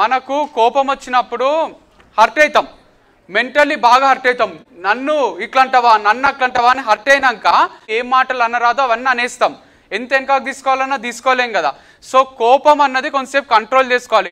మనకు కోపం వచ్చినప్పుడు హర్ట్ అవుతాం మెంటల్లీ బాగా హర్ట్ అవుతాం నన్ను ఇట్లంటవా నన్ను అట్లంటవా అని హర్ట్ అయినాక ఏం మాటలు అనరాదో అవన్నీ అనేస్తాం ఎంత వెనక తీసుకోవాలన్నా తీసుకోలేం కదా సో కోపం అన్నది కొంతసేపు కంట్రోల్ చేసుకోవాలి